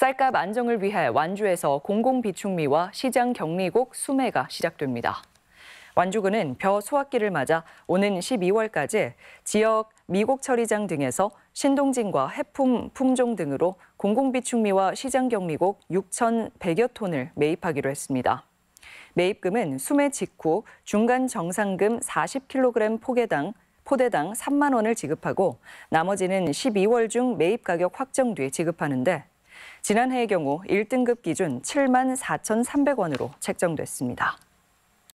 쌀값 안정을 위해 완주에서 공공비축미와 시장 격리곡 수매가 시작됩니다. 완주군은 벼 수확기를 맞아 오는 12월까지 지역 미국 처리장 등에서 신동진과 해품 품종 등으로 공공비축미와 시장 격리곡 6,100여 톤을 매입하기로 했습니다. 매입금은 수매 직후 중간 정상금 40kg 포개당 포대당 3만 원을 지급하고 나머지는 12월 중 매입 가격 확정 뒤 지급하는데 지난해의 경우 1등급 기준 7만 4,300원으로 책정됐습니다.